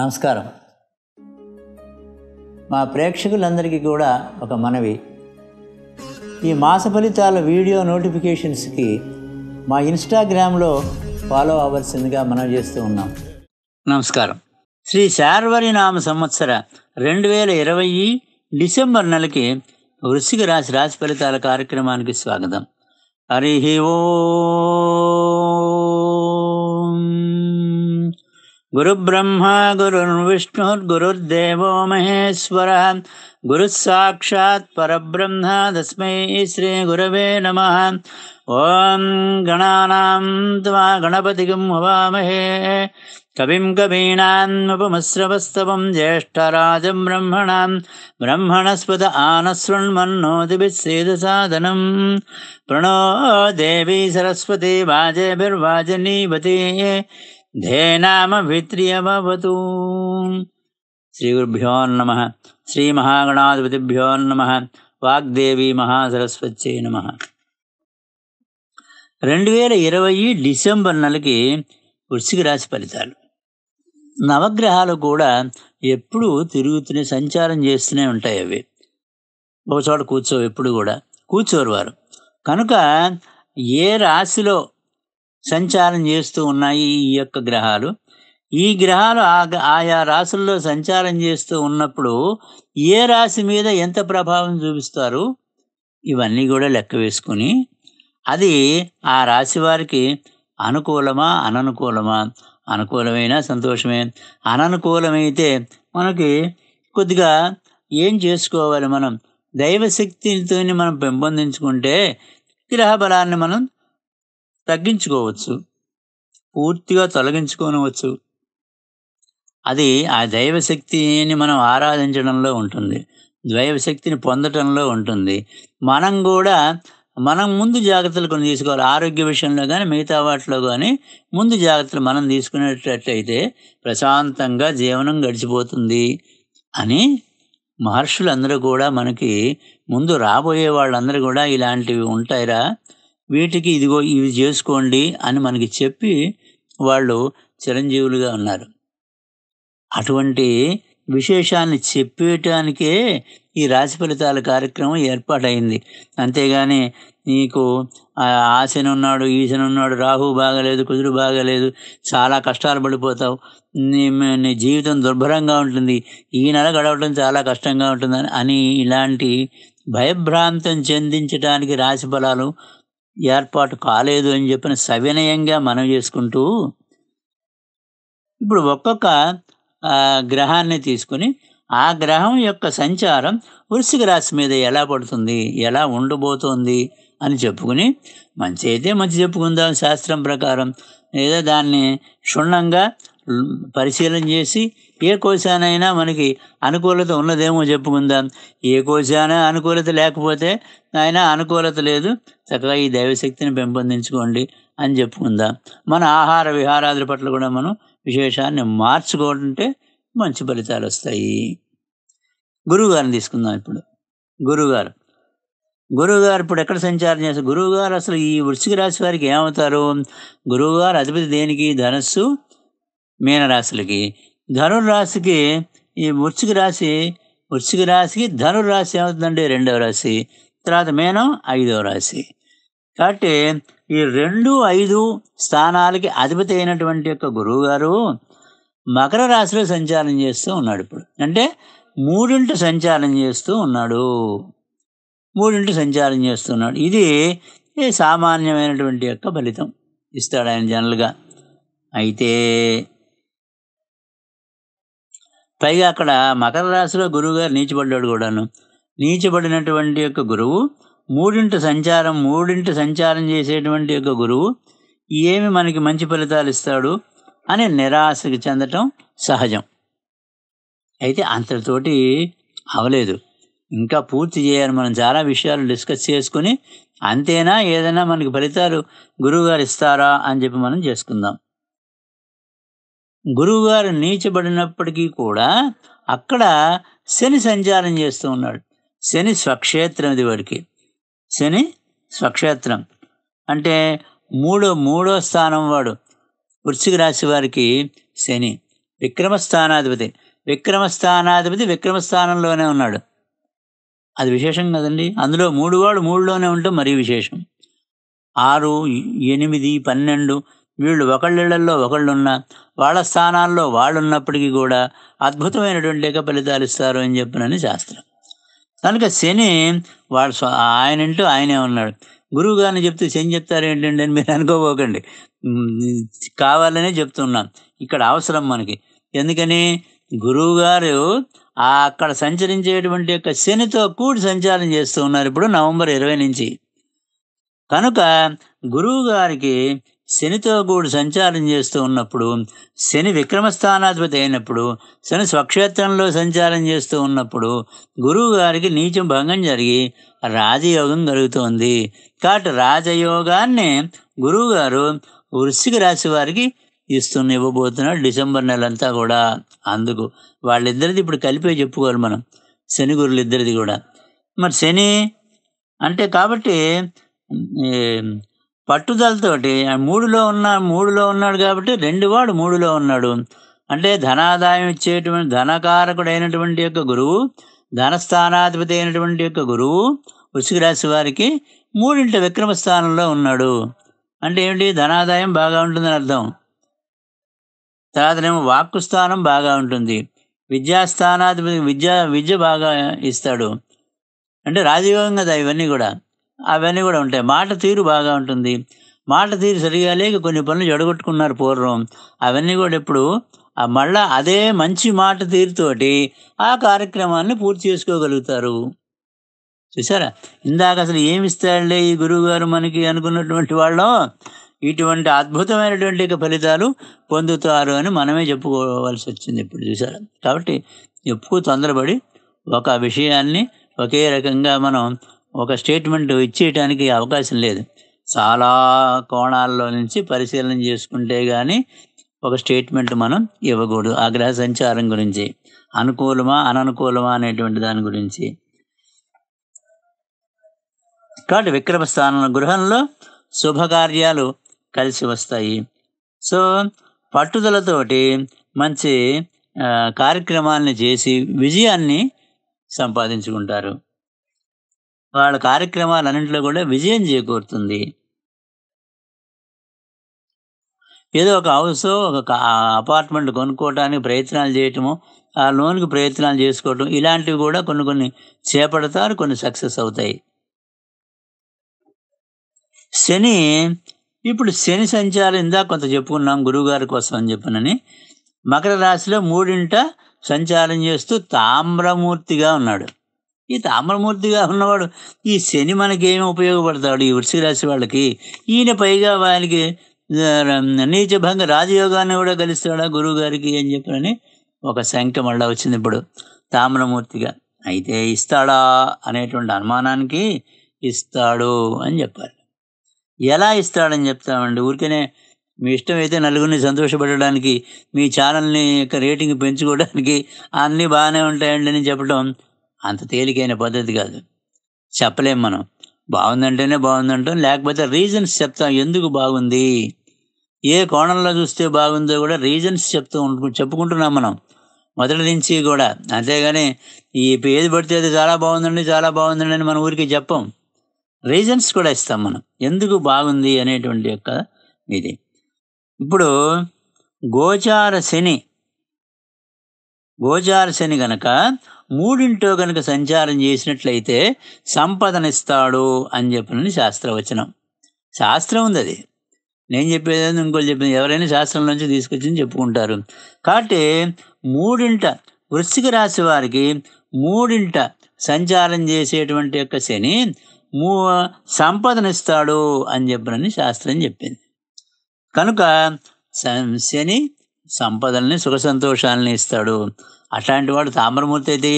నమస్కారం మా ప్రేక్షకులందరికీ కూడా ఒక మనవి ఈ మాస ఫలితాల వీడియో నోటిఫికేషన్స్కి మా ఇన్స్టాగ్రామ్లో ఫాలో అవ్వాల్సిందిగా మనం చేస్తూ ఉన్నాం నమస్కారం శ్రీ శార్వరి నామ సంవత్సర రెండు వేల ఇరవై డిసెంబర్ నెలకి వృశ్చిక రాశి రాశి ఫలితాల కార్యక్రమానికి స్వాగతం హరి ఓ गुरुब्रह्मा गुरुर्विष्णुर्गुरुर्देवो महेश्वर गुरुः परब्रह्म तस्मै श्रीगुरवे नमः ॐ गणानां त्वा गणपतिमहे कविं कवीनामुपमस्रवस्तवम् ज्येष्ठराजं ब्रह्मणां ब्रह्मणस्पुत आनश्रुण्मन्नोति वित्सेदसाधनम् प्रणो देवी सरस्वती वाजेभिर्वाजनीवती విత్రియవతు శ్రీ గురుభ్యో నమ శ్రీ మహాగణాధిపతిభ్యో నమ వాగ్దేవి మహాసరస్వత్యై నమ రెండు వేల ఇరవై డిసెంబర్ నెలకి వృశ్చిక రాశి ఫలితాలు నవగ్రహాలు కూడా ఎప్పుడూ తిరుగుతూనే సంచారం చేస్తూనే ఉంటాయి అవి ఒక చోట కూర్చోవు ఎప్పుడు కూడా కూర్చోరు వారు కనుక ఏ రాశిలో సంచారం చేస్తూ ఉన్నాయి ఈ యొక్క గ్రహాలు ఈ గ్రహాలు ఆయా రాశుల్లో సంచారం చేస్తూ ఉన్నప్పుడు ఏ రాశి మీద ఎంత ప్రభావం చూపిస్తారు ఇవన్నీ కూడా లెక్క వేసుకుని అది ఆ రాశి వారికి అనుకూలమా అననుకూలమా అనుకూలమైన సంతోషమే అననుకూలమైతే మనకి కొద్దిగా ఏం చేసుకోవాలి మనం దైవశక్తితో మనం పెంపొందించుకుంటే గ్రహ బలాన్ని మనం తగ్గించుకోవచ్చు పూర్తిగా తొలగించుకోనవచ్చు అది ఆ దైవశక్తిని మనం ఆరాధించడంలో ఉంటుంది దైవశక్తిని పొందటంలో ఉంటుంది మనం కూడా మనం ముందు జాగ్రత్తలు కొన్ని తీసుకోవాలి ఆరోగ్య విషయంలో కానీ మిగతా వాటిలో కానీ ముందు జాగ్రత్తలు మనం తీసుకునేటట్టయితే ప్రశాంతంగా జీవనం గడిచిపోతుంది అని మహర్షులందరూ కూడా మనకి ముందు రాబోయే వాళ్ళందరూ కూడా ఇలాంటివి ఉంటాయిరా వీటికి ఇదిగో ఇవి చేసుకోండి అని మనకి చెప్పి వాళ్ళు చిరంజీవులుగా ఉన్నారు అటువంటి విశేషాన్ని చెప్పేయటానికే ఈ రాశి ఫలితాల కార్యక్రమం ఏర్పాటైంది అంతేగాని నీకు ఆశన ఉన్నాడు ఈశన ఉన్నాడు రాహు బాగలేదు కుదురు బాగలేదు చాలా కష్టాలు పడిపోతావు నీ నీ జీవితం దుర్భరంగా ఉంటుంది ఈ నెల గడవడం చాలా కష్టంగా ఉంటుంది అని ఇలాంటి భయభ్రాంతం చెందించడానికి రాశి ఫలాలు ఏర్పాటు కాలేదు అని చెప్పిన సవినయంగా మనం చేసుకుంటూ ఇప్పుడు ఒక్కొక్క గ్రహాన్ని తీసుకుని ఆ గ్రహం యొక్క సంచారం వృశ్చిక రాశి మీద ఎలా పడుతుంది ఎలా ఉండబోతోంది అని చెప్పుకుని మంచి అయితే మంచి చెప్పుకుందాం శాస్త్రం ప్రకారం లేదా దాన్ని క్షుణ్ణంగా పరిశీలన చేసి ఏ కోశానైనా మనకి అనుకూలత ఉన్నదేమో చెప్పుకుందాం ఏ కోశాన అనుకూలత లేకపోతే ఆయన అనుకూలత లేదు చక్కగా ఈ దైవశక్తిని పెంపొందించుకోండి అని చెప్పుకుందాం మన ఆహార విహారాదుల పట్ల కూడా మనం విశేషాన్ని మార్చుకోవాలంటే మంచి ఫలితాలు వస్తాయి గురువుగారిని తీసుకుందాం ఇప్పుడు గురువుగారు గురువుగారు ఇప్పుడు ఎక్కడ సంచారం చేస్తారు గురువుగారు అసలు ఈ వృశ్చిక రాశి వారికి ఏమవుతారు గురువుగారు అధిపతి దేనికి ధనస్సు మీనరాశులకి ధనుర్రాశికి ఈ వృశ్చిక రాశి వృశ్చిక రాశికి ధనుర్రాశి ఏమవుతుందండి రెండవ రాశి తర్వాత మీనం ఐదవ రాశి కాబట్టి ఈ రెండు ఐదు స్థానాలకి అధిపతి అయినటువంటి యొక్క గురువు గారు మకర రాశిలో సంచారం చేస్తూ ఉన్నాడు ఇప్పుడు అంటే మూడింటి సంచారం చేస్తూ ఉన్నాడు మూడింటి సంచారం చేస్తున్నాడు ఇది సామాన్యమైనటువంటి యొక్క ఫలితం ఇస్తాడు ఆయన జనరల్గా అయితే పైగా అక్కడ మకర రాశిలో గురువు గారు నీచబడ్డాడు కూడాను నీచబడినటువంటి యొక్క గురువు మూడింటి సంచారం మూడింటి సంచారం చేసేటువంటి యొక్క గురువు ఏమి మనకి మంచి ఫలితాలు ఇస్తాడు అని నిరాశకు చెందటం సహజం అయితే అంతటితోటి అవలేదు ఇంకా పూర్తి చేయాలి మనం చాలా విషయాలు డిస్కస్ చేసుకుని అంతేనా ఏదైనా మనకి ఫలితాలు గురువుగారు ఇస్తారా అని చెప్పి మనం చేసుకుందాం గురువుగారు నీచబడినప్పటికీ కూడా అక్కడ శని సంచారం చేస్తూ ఉన్నాడు శని స్వక్షేత్రం ఇది వాడికి శని స్వక్షేత్రం అంటే మూడో మూడో స్థానం వాడు వృశ్చిక రాశి వారికి శని విక్రమస్థానాధిపతి విక్రమస్థానాధిపతి విక్రమస్థానంలోనే ఉన్నాడు అది విశేషం కదండి అందులో మూడు వాడు మూడులోనే ఉంటే మరీ విశేషం ఆరు ఎనిమిది పన్నెండు వీళ్ళు ఒకళ్ళిళ్లలో ఒకళ్ళున్న వాళ్ళ స్థానాల్లో వాళ్ళున్నప్పటికీ కూడా అద్భుతమైనటువంటి లేక ఫలితాలు ఇస్తారు అని చెప్పినని శాస్త్రం కనుక శని వాడు ఆయన ఇంటూ ఆయనే ఉన్నాడు గురువు గారిని చెప్తే శని చెప్తారు ఏంటండి అని మీరు అనుకోపోకండి కావాలని చెప్తున్నాం ఇక్కడ అవసరం మనకి ఎందుకని గురువుగారు అక్కడ సంచరించేటువంటి యొక్క శనితో కూడి సంచారం చేస్తూ ఉన్నారు ఇప్పుడు నవంబర్ ఇరవై నుంచి కనుక గురువు గారికి శనితో గూడు సంచారం చేస్తూ ఉన్నప్పుడు శని విక్రమస్థానాధిపతి అయినప్పుడు శని స్వక్షేత్రంలో సంచారం చేస్తూ ఉన్నప్పుడు గురువు గారికి నీచం భంగం జరిగి రాజయోగం కలుగుతోంది కాబట్టి రాజయోగాన్ని గురువుగారు గారు వృశ్చిక రాశి వారికి ఇస్తున్న ఇవ్వబోతున్నాడు డిసెంబర్ నెలంతా కూడా అందుకు వాళ్ళిద్దరిది ఇప్పుడు కలిపే చెప్పుకోవాలి మనం శని గురులు ఇద్దరిది కూడా మరి శని అంటే కాబట్టి పట్టుదలతోటి మూడులో ఉన్న మూడులో ఉన్నాడు కాబట్టి రెండు వాడు మూడులో ఉన్నాడు అంటే ధనాదాయం ఇచ్చేటువంటి ధనకారకుడైనటువంటి యొక్క గురువు ధనస్థానాధిపతి అయినటువంటి యొక్క గురువు వృశ్చిక రాశి వారికి మూడింటి విక్రమ స్థానంలో ఉన్నాడు అంటే ఏమిటి ధనాదాయం బాగా ఉంటుందని అర్థం తర్వాతనేమో వాక్కు స్థానం బాగా ఉంటుంది విద్యాస్థానాధిపతి విద్య విద్య బాగా ఇస్తాడు అంటే రాజయోగం కదా ఇవన్నీ కూడా అవన్నీ కూడా ఉంటాయి మాట తీరు బాగా ఉంటుంది మాట తీరు సరిగా లేక కొన్ని పనులు జడగొట్టుకున్నారు పూర్వం అవన్నీ కూడా ఇప్పుడు మళ్ళా అదే మంచి మాట తీరుతోటి ఆ కార్యక్రమాన్ని పూర్తి చేసుకోగలుగుతారు చూసారా ఇందాక అసలు ఏమి ఇస్తాడులే ఈ గురువుగారు మనకి అనుకున్నటువంటి వాళ్ళు ఇటువంటి అద్భుతమైనటువంటి ఫలితాలు పొందుతారు అని మనమే చెప్పుకోవాల్సి వచ్చింది ఇప్పుడు చూసారా కాబట్టి ఎప్పుడు తొందరపడి ఒక విషయాన్ని ఒకే రకంగా మనం ఒక స్టేట్మెంట్ ఇచ్చేయటానికి అవకాశం లేదు చాలా కోణాల్లో నుంచి పరిశీలన చేసుకుంటే కానీ ఒక స్టేట్మెంట్ మనం ఇవ్వకూడదు ఆ గ్రహ సంచారం గురించి అనుకూలమా అననుకూలమా అనేటువంటి దాని గురించి కాబట్టి విక్రమ స్థానంలో గృహంలో శుభకార్యాలు కలిసి వస్తాయి సో పట్టుదలతోటి మంచి కార్యక్రమాలను చేసి విజయాన్ని సంపాదించుకుంటారు వాళ్ళ కార్యక్రమాలన్నింటిలో కూడా విజయం చేకూరుతుంది ఏదో ఒక హౌస్ ఒక అపార్ట్మెంట్ కొనుక్కోవటానికి ప్రయత్నాలు చేయటము ఆ లోన్కి ప్రయత్నాలు చేసుకోవటం ఇలాంటివి కూడా కొన్ని కొన్ని చేపడతారు కొన్ని సక్సెస్ అవుతాయి శని ఇప్పుడు శని సంచారం ఇందాక కొంత చెప్పుకున్నాం గురువుగారి కోసం అని చెప్పినని మకర రాశిలో మూడింట సంచారం చేస్తూ తామ్రమూర్తిగా ఉన్నాడు ఈ తామ్రమూర్తిగా ఉన్నవాడు ఈ శని మనకి ఏమి ఉపయోగపడతాడు ఈ వృశ్చిక రాశి వాళ్ళకి ఈయన పైగా వాళ్ళకి నీచభంగ రాజయోగాన్ని కూడా కలుస్తాడా గురువు గారికి అని చెప్పని ఒక శంక మళ్ళా వచ్చింది ఇప్పుడు తామ్రమూర్తిగా అయితే ఇస్తాడా అనేటువంటి అనుమానానికి ఇస్తాడు అని చెప్పారు ఎలా ఇస్తాడని చెప్తామండి ఊరికనే మీ ఇష్టం అయితే నలుగురిని సంతోషపడడానికి మీ ఛానల్ని యొక్క రేటింగ్ పెంచుకోవడానికి అన్నీ బాగానే ఉంటాయండి అని చెప్పడం అంత తేలికైన పద్ధతి కాదు చెప్పలేం మనం బాగుందంటేనే బాగుందంటాం లేకపోతే రీజన్స్ చెప్తాం ఎందుకు బాగుంది ఏ కోణంలో చూస్తే బాగుందో కూడా రీజన్స్ చెప్తూ చెప్పుకుంటున్నాం మనం మొదటి నుంచి కూడా అంతేగాని ఈ ఏది పడితే అది చాలా బాగుందండి చాలా బాగుందండి అని మన ఊరికి చెప్పం రీజన్స్ కూడా ఇస్తాం మనం ఎందుకు బాగుంది అనేటువంటి యొక్క ఇది ఇప్పుడు గోచార శని గోచార శని కనుక మూడింటో కనుక సంచారం చేసినట్లయితే సంపదనిస్తాడు అని చెప్పినది శాస్త్రవచనం శాస్త్రం ఉంది అది నేను చెప్పేది ఇంకోటి చెప్పింది ఎవరైనా శాస్త్రం నుంచి తీసుకొచ్చింది చెప్పుకుంటారు కాబట్టి మూడింట వృశ్చిక రాశి వారికి మూడింట సంచారం చేసేటువంటి యొక్క శని మూ సంపదనిస్తాడు అని చెప్పినని శాస్త్రం చెప్పింది కనుక శని సంపదల్ని సుఖ సంతోషాలని ఇస్తాడు అట్లాంటి వాడు తామ్రమూర్తి అయితే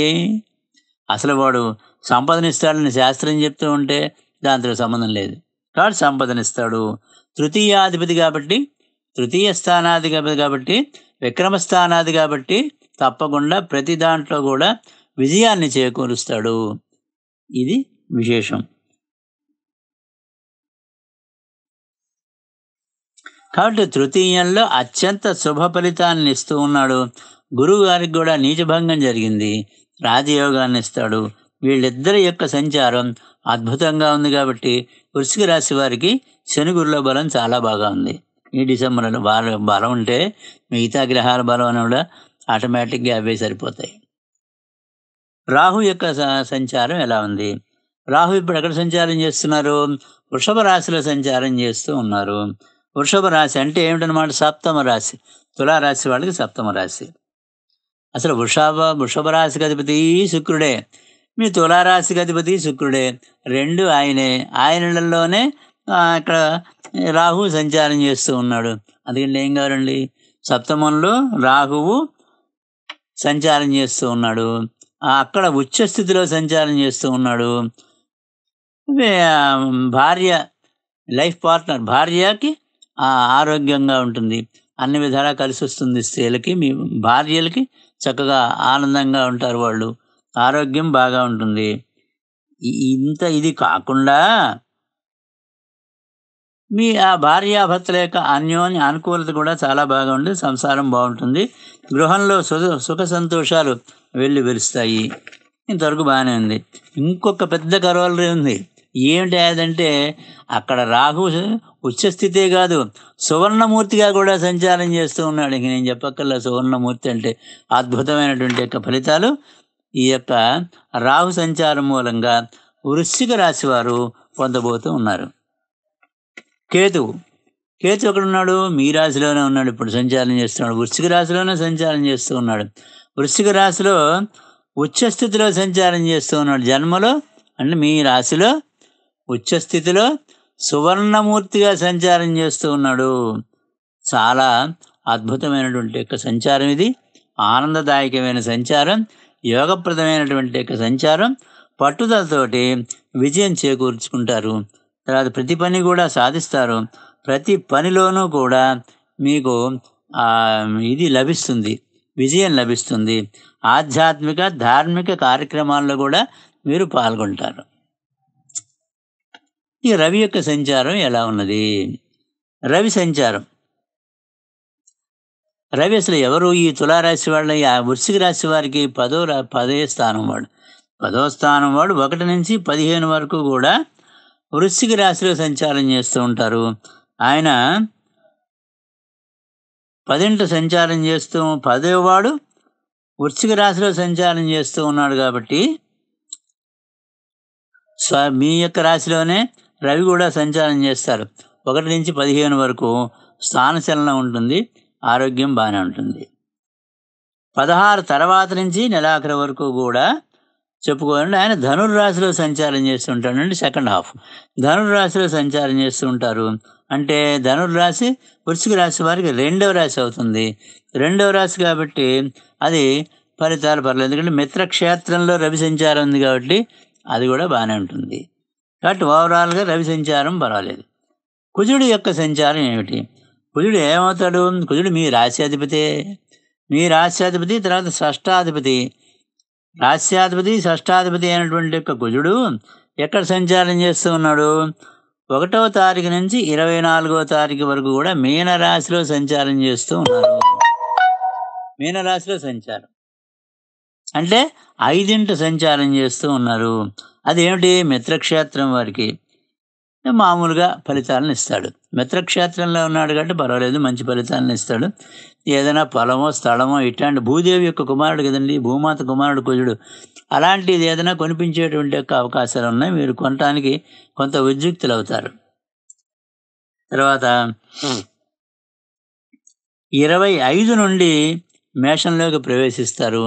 అసలు వాడు సంపదనిస్తాడని శాస్త్రం చెప్తూ ఉంటే దాంతో సంబంధం లేదు కాబట్టి సంపదనిస్తాడు తృతీయాధిపతి కాబట్టి తృతీయ స్థానాధిపతి కాబట్టి విక్రమస్థానాది కాబట్టి తప్పకుండా ప్రతి దాంట్లో కూడా విజయాన్ని చేకూరుస్తాడు ఇది విశేషం కాబట్టి తృతీయంలో అత్యంత శుభ ఫలితాన్ని ఇస్తూ ఉన్నాడు గురువు గారికి కూడా నీచభంగం జరిగింది రాజయోగాన్ని ఇస్తాడు వీళ్ళిద్దరి యొక్క సంచారం అద్భుతంగా ఉంది కాబట్టి వృషిక రాశి వారికి శని గురుల బలం చాలా బాగా ఉంది ఈ డిసెంబర్లో బాల బలం ఉంటే మిగతా గ్రహాల బలం అని కూడా ఆటోమేటిక్గా అవే సరిపోతాయి రాహు యొక్క సంచారం ఎలా ఉంది రాహు ఇప్పుడు ఎక్కడ సంచారం చేస్తున్నారు వృషభ రాశిలో సంచారం చేస్తూ ఉన్నారు వృషభ రాశి అంటే ఏమిటనమాట సప్తమ రాశి తులారాశి వాళ్ళకి సప్తమ రాశి అసలు వృషభ వృషభ రాశికి అధిపతి శుక్రుడే మీ తులారాశికి అధిపతి శుక్రుడే రెండు ఆయనే ఆయనలోనే ఇక్కడ రాహు సంచారం చేస్తూ ఉన్నాడు అందుకని ఏం కావాలండి సప్తమంలో రాహువు సంచారం చేస్తూ ఉన్నాడు అక్కడ ఉచ్చస్థితిలో స్థితిలో సంచారం చేస్తూ ఉన్నాడు భార్య లైఫ్ పార్ట్నర్ భార్యకి ఆరోగ్యంగా ఉంటుంది అన్ని విధాలా కలిసి వస్తుంది స్త్రీలకి మీ భార్యలకి చక్కగా ఆనందంగా ఉంటారు వాళ్ళు ఆరోగ్యం బాగా ఉంటుంది ఇంత ఇది కాకుండా మీ ఆ భార్యాభర్తల యొక్క అన్యోన్య అనుకూలత కూడా చాలా బాగా ఉంది సంసారం బాగుంటుంది గృహంలో సుఖ సుఖ సంతోషాలు వెళ్ళి వెలుస్తాయి ఇంతవరకు బాగానే ఉంది ఇంకొక పెద్ద కరోలరీ ఉంది ఏమిటి అదంటే అక్కడ రాహు ఉచ్చస్థితే కాదు సువర్ణమూర్తిగా కూడా సంచారం చేస్తూ ఉన్నాడు ఇంక నేను చెప్పక్కల్లా సువర్ణమూర్తి అంటే అద్భుతమైనటువంటి యొక్క ఫలితాలు ఈ యొక్క రాహు సంచారం మూలంగా వృశ్చిక రాశి వారు పొందబోతూ ఉన్నారు కేతు కేతు ఎక్కడున్నాడు మీ రాశిలోనే ఉన్నాడు ఇప్పుడు సంచారం చేస్తున్నాడు వృశ్చిక రాశిలోనే సంచారం చేస్తూ ఉన్నాడు వృశ్చిక రాశిలో ఉచ్చస్థితిలో సంచారం చేస్తూ ఉన్నాడు జన్మలో అంటే మీ రాశిలో ఉచ్చస్థితిలో స్థితిలో సువర్ణమూర్తిగా సంచారం చేస్తూ ఉన్నాడు చాలా అద్భుతమైనటువంటి యొక్క సంచారం ఇది ఆనందదాయకమైన సంచారం యోగప్రదమైనటువంటి యొక్క సంచారం పట్టుదలతోటి విజయం చేకూర్చుకుంటారు తర్వాత ప్రతి పని కూడా సాధిస్తారు ప్రతి పనిలోనూ కూడా మీకు ఇది లభిస్తుంది విజయం లభిస్తుంది ఆధ్యాత్మిక ధార్మిక కార్యక్రమాల్లో కూడా మీరు పాల్గొంటారు ఈ రవి యొక్క సంచారం ఎలా ఉన్నది రవి సంచారం రవి అసలు ఎవరు ఈ తులారాశి వాళ్ళ ఆ వృశ్చిక రాశి వారికి పదో పదే స్థానం వాడు పదో స్థానం వాడు ఒకటి నుంచి పదిహేను వరకు కూడా వృశ్చిక రాశిలో సంచారం చేస్తూ ఉంటారు ఆయన పదింట సంచారం చేస్తూ పదేవాడు వృశ్చిక రాశిలో సంచారం చేస్తూ ఉన్నాడు కాబట్టి స్వ మీ యొక్క రాశిలోనే రవి కూడా సంచారం చేస్తారు ఒకటి నుంచి పదిహేను వరకు స్థానచలనం ఉంటుంది ఆరోగ్యం బాగానే ఉంటుంది పదహారు తర్వాత నుంచి నెలాఖరు వరకు కూడా చెప్పుకోవాలంటే ఆయన ధనుర్రాశిలో సంచారం చేస్తుంటాడండి సెకండ్ హాఫ్ ధనుర్రాశిలో సంచారం చేస్తూ ఉంటారు అంటే ధనుర్రాశి వృశ్చిక రాశి వారికి రెండవ రాశి అవుతుంది రెండవ రాశి కాబట్టి అది ఫలితాలు పర్లేదు ఎందుకంటే మిత్రక్షేత్రంలో రవి సంచారం ఉంది కాబట్టి అది కూడా బాగానే ఉంటుంది కాబట్టి ఓవరాల్గా రవి సంచారం పర్వాలేదు కుజుడి యొక్క సంచారం ఏమిటి కుజుడు ఏమవుతాడు కుజుడు మీ రాశ్యాధిపతి మీ రాశ్యాధిపతి తర్వాత షష్టాధిపతి రాశ్యాధిపతి షష్టాధిపతి అయినటువంటి యొక్క కుజుడు ఎక్కడ సంచారం చేస్తూ ఉన్నాడు ఒకటవ తారీఖు నుంచి ఇరవై నాలుగో తారీఖు వరకు కూడా మీనరాశిలో సంచారం చేస్తూ ఉన్నారు మీనరాశిలో సంచారం అంటే ఐదింట సంచారం చేస్తూ ఉన్నారు అదేమిటి మిత్రక్షేత్రం వారికి మామూలుగా ఫలితాలను ఇస్తాడు మిత్రక్షేత్రంలో ఉన్నాడు కాబట్టి పర్వాలేదు మంచి ఫలితాలను ఇస్తాడు ఏదైనా పొలమో స్థలమో ఇట్లాంటి భూదేవి యొక్క కుమారుడు కదండి భూమాత కుమారుడు కుజుడు అలాంటిది ఏదైనా కొనిపించేటువంటి యొక్క అవకాశాలు ఉన్నాయి మీరు కొనటానికి కొంత ఉద్యుక్తులు అవుతారు తర్వాత ఇరవై ఐదు నుండి మేషంలోకి ప్రవేశిస్తారు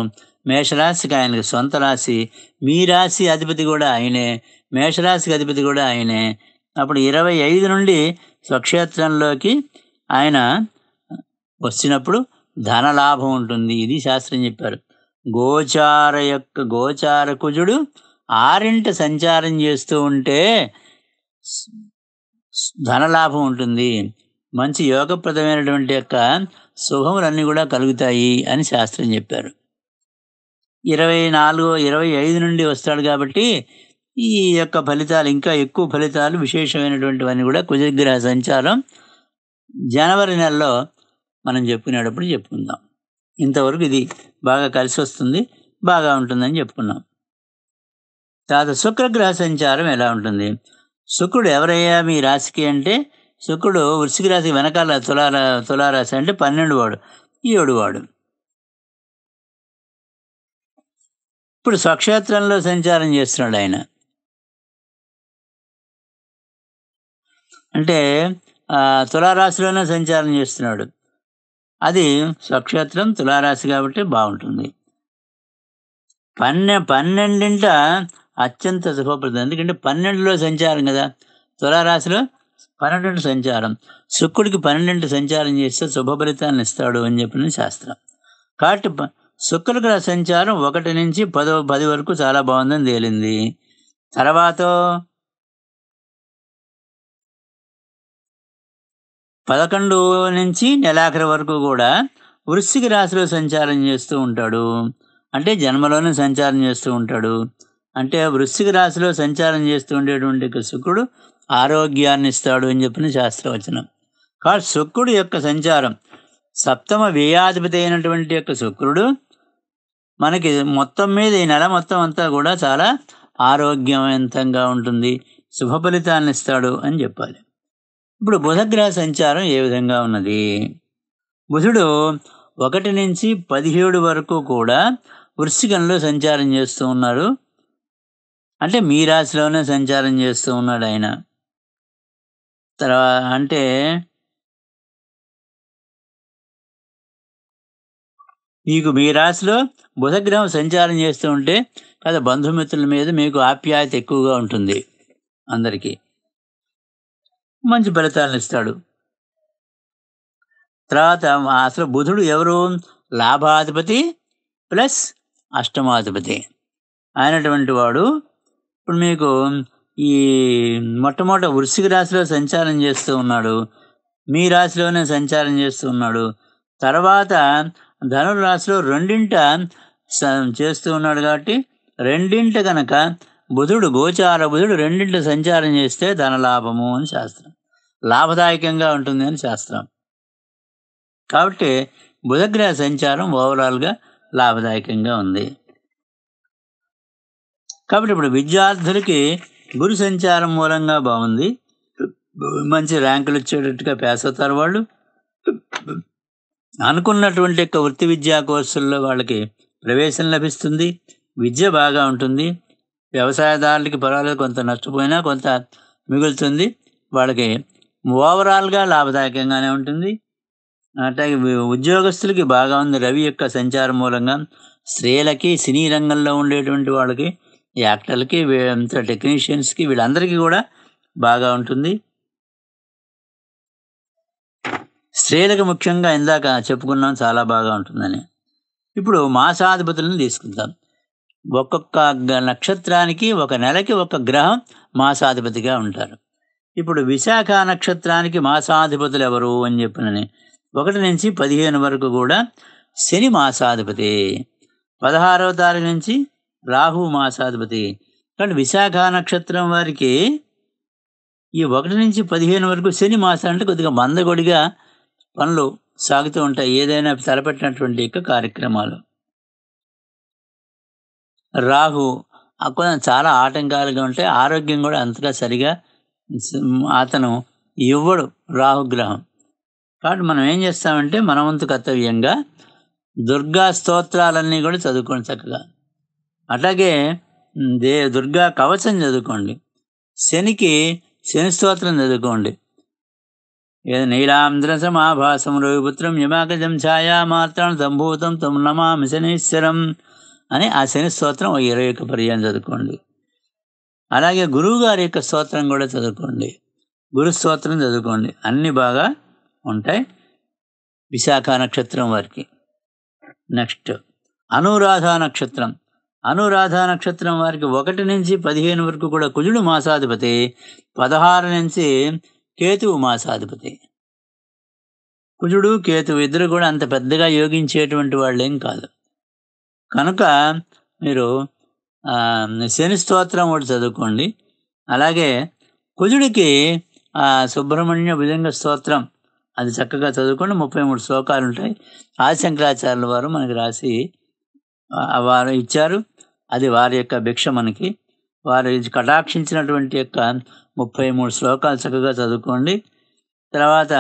మేషరాశికి ఆయనకు సొంత రాశి మీ రాశి అధిపతి కూడా ఆయనే మేషరాశికి అధిపతి కూడా ఆయనే అప్పుడు ఇరవై ఐదు నుండి స్వక్షేత్రంలోకి ఆయన వచ్చినప్పుడు ధనలాభం ఉంటుంది ఇది శాస్త్రం చెప్పారు గోచార యొక్క గోచార కుజుడు ఆరింట సంచారం చేస్తూ ఉంటే ధనలాభం ఉంటుంది మంచి యోగప్రదమైనటువంటి యొక్క శుభములన్నీ కూడా కలుగుతాయి అని శాస్త్రం చెప్పారు ఇరవై నాలుగు ఇరవై ఐదు నుండి వస్తాడు కాబట్టి ఈ యొక్క ఫలితాలు ఇంకా ఎక్కువ ఫలితాలు విశేషమైనటువంటివన్నీ కూడా కుజగ్రహ సంచారం జనవరి నెలలో మనం చెప్పుకునేటప్పుడు చెప్పుకుందాం ఇంతవరకు ఇది బాగా కలిసి వస్తుంది బాగా ఉంటుందని చెప్పుకున్నాం తర్వాత శుక్రగ్రహ సంచారం ఎలా ఉంటుంది శుక్రుడు ఎవరయ్యా మీ రాశికి అంటే శుక్రుడు వృషిక రాశి వెనకాల తులారా తులారాశి అంటే పన్నెండు వాడు ఏడు వాడు ఇప్పుడు స్వక్షేత్రంలో సంచారం చేస్తున్నాడు ఆయన అంటే తులారాశిలోనే సంచారం చేస్తున్నాడు అది స్వక్షేత్రం తులారాశి కాబట్టి బాగుంటుంది పన్నె పన్నెండింట అత్యంత శుభప్రదం ఎందుకంటే పన్నెండులో సంచారం కదా తులారాశిలో పన్నెండు సంచారం శుక్రుడికి పన్నెండు సంచారం చేస్తే శుభ ఫలితాన్ని ఇస్తాడు అని చెప్పిన శాస్త్రం కాబట్టి శుక్రగ్రహ సంచారం ఒకటి నుంచి పదో పది వరకు చాలా బాగుందని తేలింది తర్వాత పదకొండు నుంచి నెలాఖరి వరకు కూడా వృశ్చిక రాశిలో సంచారం చేస్తూ ఉంటాడు అంటే జన్మలోనే సంచారం చేస్తూ ఉంటాడు అంటే వృశ్చిక రాశిలో సంచారం చేస్తూ ఉండేటువంటి శుక్రుడు ఆరోగ్యాన్ని ఇస్తాడు అని చెప్పిన శాస్త్రవచనం కాదు శుక్రుడు యొక్క సంచారం సప్తమ వ్యయాధిపతి అయినటువంటి యొక్క శుక్రుడు మనకి మొత్తం మీద ఈ నెల మొత్తం అంతా కూడా చాలా ఆరోగ్యవంతంగా ఉంటుంది శుభ ఫలితాలను ఇస్తాడు అని చెప్పాలి ఇప్పుడు బుధగ్రహ సంచారం ఏ విధంగా ఉన్నది బుధుడు ఒకటి నుంచి పదిహేడు వరకు కూడా వృశ్చికంలో సంచారం చేస్తూ ఉన్నాడు అంటే మీ రాశిలోనే సంచారం చేస్తూ ఉన్నాడు ఆయన తర్వాత అంటే మీకు మీ రాశిలో బుధగ్రహం సంచారం చేస్తూ ఉంటే కదా బంధుమిత్రుల మీద మీకు ఆప్యాయత ఎక్కువగా ఉంటుంది అందరికీ మంచి ఫలితాలను ఇస్తాడు తర్వాత అసలు బుధుడు ఎవరు లాభాధిపతి ప్లస్ అష్టమాధిపతి అయినటువంటి వాడు ఇప్పుడు మీకు ఈ మొట్టమొదటి వృశ్చిక రాశిలో సంచారం చేస్తూ ఉన్నాడు మీ రాశిలోనే సంచారం చేస్తూ ఉన్నాడు తర్వాత రాశిలో రెండింట చేస్తూ ఉన్నాడు కాబట్టి రెండింట కనుక బుధుడు గోచార బుధుడు రెండింటి సంచారం చేస్తే ధన లాభము అని శాస్త్రం లాభదాయకంగా ఉంటుంది అని శాస్త్రం కాబట్టి బుధగ్రహ సంచారం ఓవరాల్గా లాభదాయకంగా ఉంది కాబట్టి ఇప్పుడు విద్యార్థులకి గురు సంచారం మూలంగా బాగుంది మంచి ర్యాంకులు వచ్చేటట్టుగా పాస్ అవుతారు వాళ్ళు అనుకున్నటువంటి యొక్క వృత్తి విద్యా కోర్సుల్లో వాళ్ళకి ప్రవేశం లభిస్తుంది విద్య బాగా ఉంటుంది వ్యవసాయదారులకి పర్వాలేదు కొంత నష్టపోయినా కొంత మిగులుతుంది వాళ్ళకి ఓవరాల్గా లాభదాయకంగానే ఉంటుంది అట్లాగే ఉద్యోగస్తులకి బాగా ఉంది రవి యొక్క సంచారం మూలంగా స్త్రీలకి సినీ రంగంలో ఉండేటువంటి వాళ్ళకి యాక్టర్లకి టెక్నీషియన్స్కి వీళ్ళందరికీ కూడా బాగా ఉంటుంది స్త్రీలకు ముఖ్యంగా ఇందాక చెప్పుకున్నాం చాలా బాగా ఉంటుందని ఇప్పుడు మాసాధిపతులను తీసుకుందాం ఒక్కొక్క నక్షత్రానికి ఒక నెలకి ఒక గ్రహం మాసాధిపతిగా ఉంటారు ఇప్పుడు విశాఖ నక్షత్రానికి మాసాధిపతులు ఎవరు అని చెప్పినని ఒకటి నుంచి పదిహేను వరకు కూడా శని మాసాధిపతి పదహారవ తారీఖు నుంచి రాహు మాసాధిపతి కానీ విశాఖ నక్షత్రం వారికి ఈ ఒకటి నుంచి పదిహేను వరకు శని మాసం అంటే కొద్దిగా మందగొడిగా పనులు సాగుతూ ఉంటాయి ఏదైనా తలపెట్టినటువంటి యొక్క కార్యక్రమాలు రాహు అక్కడ చాలా ఆటంకాలుగా ఉంటాయి ఆరోగ్యం కూడా అంతగా సరిగా అతను ఇవ్వడు రాహుగ్రహం కాబట్టి మనం ఏం చేస్తామంటే మనవంతు కర్తవ్యంగా దుర్గా స్తోత్రాలన్నీ కూడా చదువుకోండి చక్కగా అట్లాగే దే దుర్గా కవచం చదువుకోండి శనికి శని స్తోత్రం చదువుకోండి నీలాంధ్రసమాభాసం రవిపుత్రం యమాకజం ఛాయామాత్రం సంభూతం తుమ్ నమామి శనీశ్వరం అని ఆ శని స్తోత్రం ఇరవై ఒక పర్యాయం చదువుకోండి అలాగే గురువుగారి యొక్క స్తోత్రం కూడా చదువుకోండి గురు స్తోత్రం చదువుకోండి అన్నీ బాగా ఉంటాయి విశాఖ నక్షత్రం వారికి నెక్స్ట్ అనురాధ నక్షత్రం అనురాధ నక్షత్రం వారికి ఒకటి నుంచి పదిహేను వరకు కూడా కుజుడు మాసాధిపతి పదహారు నుంచి కేతువు మాసాధిపతి కుజుడు కేతువు ఇద్దరు కూడా అంత పెద్దగా యోగించేటువంటి వాళ్ళేం కాదు కనుక మీరు శని స్తోత్రం ఒకటి చదువుకోండి అలాగే కుజుడికి ఆ సుబ్రహ్మణ్య భుజంగ స్తోత్రం అది చక్కగా చదువుకోండి ముప్పై మూడు శ్లోకాలు ఉంటాయి ఆ శంకరాచార్యుల వారు మనకి రాసి వారు ఇచ్చారు అది వారి యొక్క భిక్ష మనకి వారు కటాక్షించినటువంటి యొక్క ముప్పై మూడు శ్లోకాలు చక్కగా చదువుకోండి తర్వాత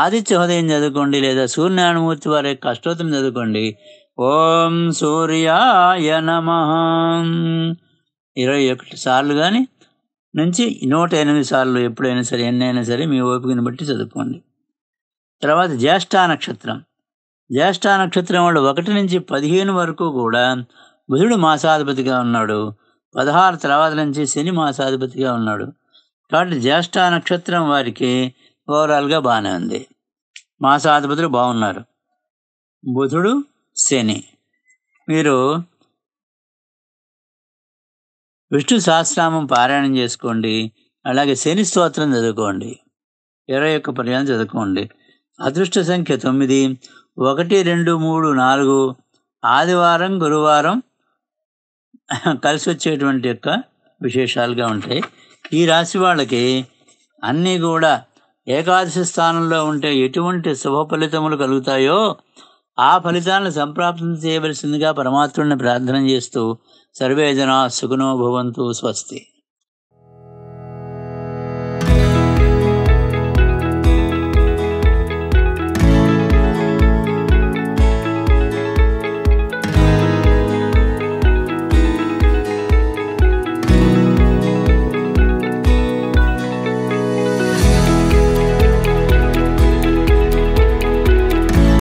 ఆదిత్య హృదయం చదువుకోండి లేదా సూర్యనారాయణమూర్తి వారి యొక్క అష్టోత్తరం చదువుకోండి ఓం సూర్యాయ నమ ఇరవై ఒకటి సార్లు కానీ నుంచి నూట ఎనిమిది సార్లు ఎప్పుడైనా సరే ఎన్నైనా సరే మీ ఓపికను బట్టి చదువుకోండి తర్వాత జ్యేష్ఠ నక్షత్రం జ్యేష్ఠ నక్షత్రం వాళ్ళు ఒకటి నుంచి పదిహేను వరకు కూడా బుధుడు మాసాధిపతిగా ఉన్నాడు పదహారు తర్వాత నుంచి శని మాసాధిపతిగా ఉన్నాడు కాబట్టి జ్యేష్ఠ నక్షత్రం వారికి ఓవరాల్గా బాగానే ఉంది మాసాధిపతులు బాగున్నారు బుధుడు శని మీరు విష్ణు సహస్రామం పారాయణం చేసుకోండి అలాగే శని స్తోత్రం చదువుకోండి ఇరవై ఒక్క పర్యాలు చదువుకోండి అదృష్ట సంఖ్య తొమ్మిది ఒకటి రెండు మూడు నాలుగు ఆదివారం గురువారం కలిసి వచ్చేటువంటి యొక్క విశేషాలుగా ఉంటాయి ఈ రాశి వాళ్ళకి అన్నీ కూడా ఏకాదశి స్థానంలో ఉంటే ఎటువంటి శుభ ఫలితములు కలుగుతాయో ఆ ఫలితాలను సంప్రాప్తం చేయవలసిందిగా పరమాత్ముడిని ప్రార్థన చేస్తూ సర్వేజన జనా భవంతు స్వస్తి